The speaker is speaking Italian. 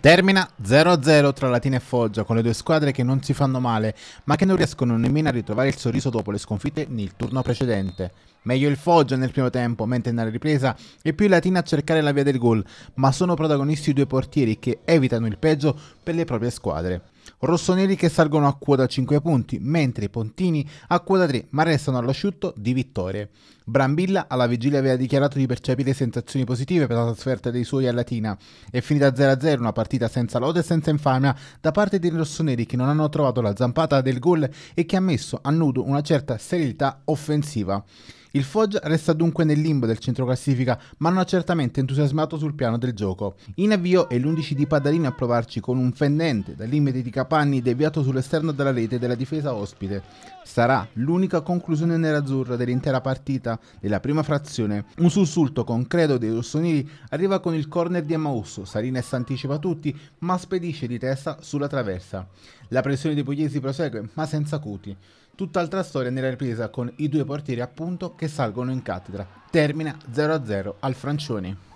Termina 0-0 tra Latina e Foggia con le due squadre che non si fanno male ma che non riescono nemmeno a ritrovare il sorriso dopo le sconfitte nel turno precedente. Meglio il Foggia nel primo tempo mentre nella ripresa e più Latina a cercare la via del gol ma sono protagonisti i due portieri che evitano il peggio per le proprie squadre rossoneri che salgono a quota 5 punti, mentre i Pontini a quota 3 ma restano all'asciutto di vittorie. Brambilla alla vigilia aveva dichiarato di percepire sensazioni positive per la trasferta dei suoi a Latina. È finita 0-0 una partita senza lode e senza infamia da parte dei rossoneri che non hanno trovato la zampata del gol e che ha messo a nudo una certa serietà offensiva. Il Foggia resta dunque nel limbo del centro classifica, ma non ha certamente entusiasmato sul piano del gioco. In avvio è l'11 di Padalino a provarci con un fendente dal limite di Capanni deviato sull'esterno della rete della difesa ospite. Sarà l'unica conclusione nerazzurra dell'intera partita della prima frazione. Un sussulto concreto dei rossonili arriva con il corner di Amausso, Sarines anticipa tutti ma spedisce di testa sulla traversa. La pressione dei pugliesi prosegue ma senza Cuti. Tutt'altra storia nella ripresa con i due portieri appunto che salgono in cattedra. Termina 0-0 al Francioni.